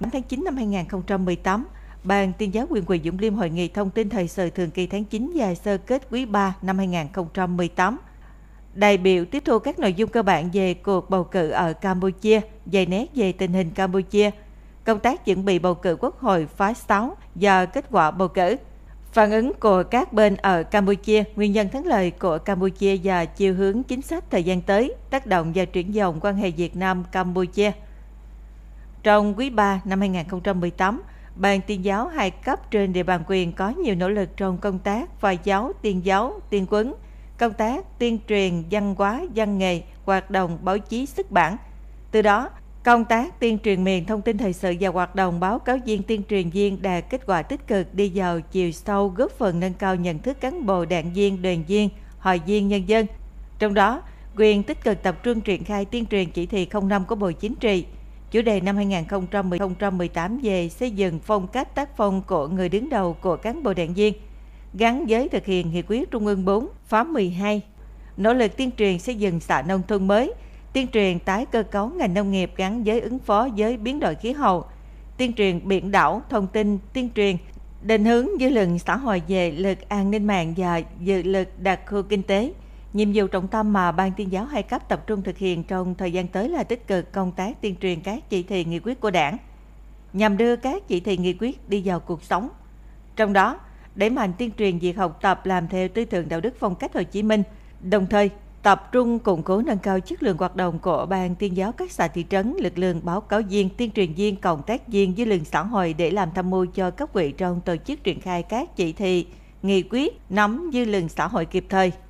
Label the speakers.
Speaker 1: 4 tháng 9 năm 2018, Ban tuyên giáo quyền quyền Dũng Liêm hội nghị thông tin thời sự thường kỳ tháng 9 và sơ kết quý 3 năm 2018. Đại biểu tiếp thu các nội dung cơ bản về cuộc bầu cử ở Campuchia, dày nét về tình hình Campuchia, công tác chuẩn bị bầu cử quốc hội phá 6 và kết quả bầu cử, phản ứng của các bên ở Campuchia, nguyên nhân thắng lợi của Campuchia và chiều hướng chính sách thời gian tới, tác động và chuyển dòng quan hệ Việt Nam-Campuchia – trong quý 3 năm 2018, Ban tiên giáo hai cấp trên địa bàn quyền có nhiều nỗ lực trong công tác và giáo, tiên giáo, tiên quấn, công tác tuyên truyền văn hóa, văn nghề, hoạt động báo chí xuất bản. Từ đó, công tác tuyên truyền miền thông tin thời sự và hoạt động báo cáo viên tuyên truyền viên đạt kết quả tích cực đi vào chiều sâu góp phần nâng cao nhận thức cán bộ đảng viên, đoàn viên, hội viên nhân dân. Trong đó, quyền tích cực tập trung triển khai tuyên truyền chỉ thị 05 của Bộ Chính trị – Chủ đề năm 2018 về xây dựng phong cách tác phong của người đứng đầu của cán bộ đảng viên, gắn với thực hiện nghị quyết Trung ương 4, khóa 12, nỗ lực tuyên truyền xây dựng xã nông thôn mới, tuyên truyền tái cơ cấu ngành nông nghiệp gắn với ứng phó với biến đổi khí hậu, tuyên truyền biển đảo, thông tin, tuyên truyền định hướng dư luận xã hội về lực an ninh mạng và dự lực đặc khu kinh tế – Nhiệm vụ trọng tâm mà Ban tuyên giáo hai cấp tập trung thực hiện trong thời gian tới là tích cực công tác tuyên truyền các chỉ thị nghị quyết của đảng, nhằm đưa các chỉ thị nghị quyết đi vào cuộc sống. Trong đó, đẩy mạnh tuyên truyền việc học tập làm theo tư tưởng đạo đức phong cách Hồ Chí Minh, đồng thời tập trung củng cố nâng cao chất lượng hoạt động của ban tuyên giáo các xã thị trấn, lực lượng báo cáo viên, tuyên truyền viên, cộng tác viên dư lượng xã hội để làm tham mưu cho cấp ủy trong tổ chức triển khai các chỉ thị, nghị quyết, nắm dư lượng xã hội kịp thời.